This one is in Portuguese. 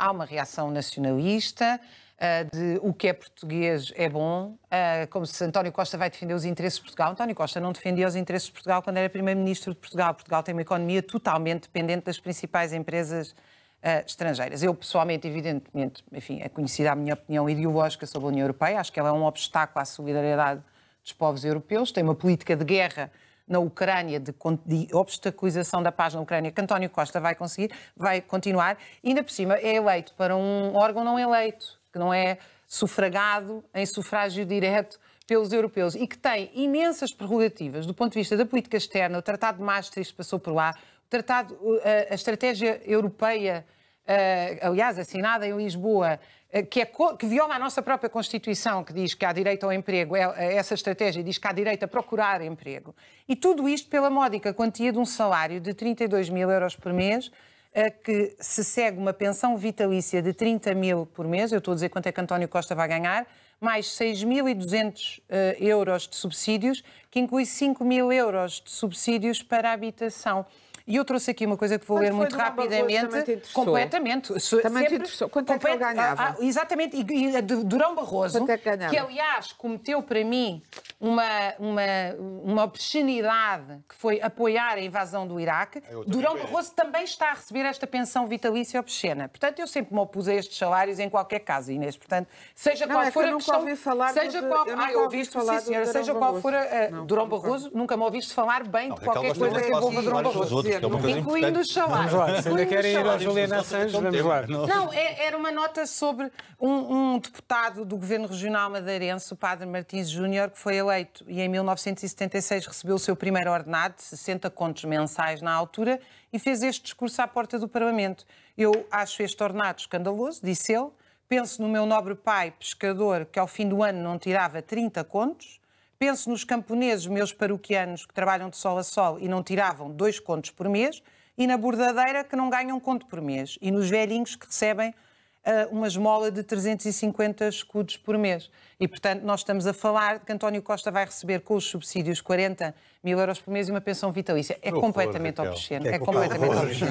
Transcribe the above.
há uma reação nacionalista ah, de o que é português é bom, ah, como se António Costa vai defender os interesses de Portugal. António Costa não defendia os interesses de Portugal quando era primeiro-ministro de Portugal. Portugal tem uma economia totalmente dependente das principais empresas ah, estrangeiras. Eu, pessoalmente, evidentemente, enfim, é conhecida a minha opinião ideológica sobre a União Europeia. Acho que ela é um obstáculo à solidariedade dos povos europeus. Tem uma política de guerra na Ucrânia, de, de obstaculização da paz na Ucrânia, que António Costa vai conseguir, vai continuar, e ainda por cima é eleito para um órgão não eleito, que não é sufragado em sufrágio direto pelos europeus e que tem imensas prerrogativas do ponto de vista da política externa, o Tratado de Maastricht passou por lá, o tratado, a, eh, a estratégia europeia eh, aliás, assinada em Lisboa, eh, que, é, que, viola a nossa própria Constituição, que diz que há direito ao emprego, é, é essa estratégia diz que há direito a procurar emprego. E tudo isto pela módica quantia de um salário de 32 mil euros por mês, eh, que se segue uma pensão vitalícia de 30 mil por mês, eu estou a dizer quanto é que António Costa vai ganhar, mais 6.200 euros de subsídios, que inclui 5 mil euros de subsídios para a habitação. E eu trouxe aqui uma coisa que vou Quando ler muito rapidamente. Completamente. Também te interessou. Quanto é que ele ganhava? Ah, ah, exatamente. E, e eh, Durão Barroso, é que, que aliás cometeu para mim uma, uma, uma obscenidade que foi apoiar a invasão do Iraque, ah, Durão bem. Barroso também está a receber esta pensão vitalícia obscena. Portanto, eu sempre me opus a estes salários em qualquer caso, Inês. Portanto, seja não, qual é for que a questão... Ouvi falar seja de, qual... Eu ah, eu ouvi sim, senhora. Seja qual for a... Eh, não, Durão Barroso, nunca me ouviste falar bem de é qualquer coisa que envolva Durão Barroso dizer, incluindo os salários. Vamos lá, se ainda querem ir ao Juliana Assange, vamos lá. Não, é, era uma nota sobre um, um deputado do Governo Regional Madeirense, o Padre Martins Júnior, que foi eleito e em 1976 recebeu o seu primeiro ordenado, 60 contos mensais na altura, e fez este discurso à porta do Parlamento. Eu acho este ordenado escandaloso, disse ele. Penso no meu nobre pai, pescador, que ao fim do ano não tirava 30 contos. Penso nos camponeses meus paroquianos que trabalham de sol a sol e não tiravam dois contos por mês, e na bordadeira que não ganham um conto por mês, e nos velhinhos que recebem uh, uma esmola de 350 escudos por mês. E, portanto, nós estamos a falar de que António Costa vai receber com os subsídios 40 mil euros por mês e uma pensão vitalícia. É completamente obsceno. É, é completamente obsceno.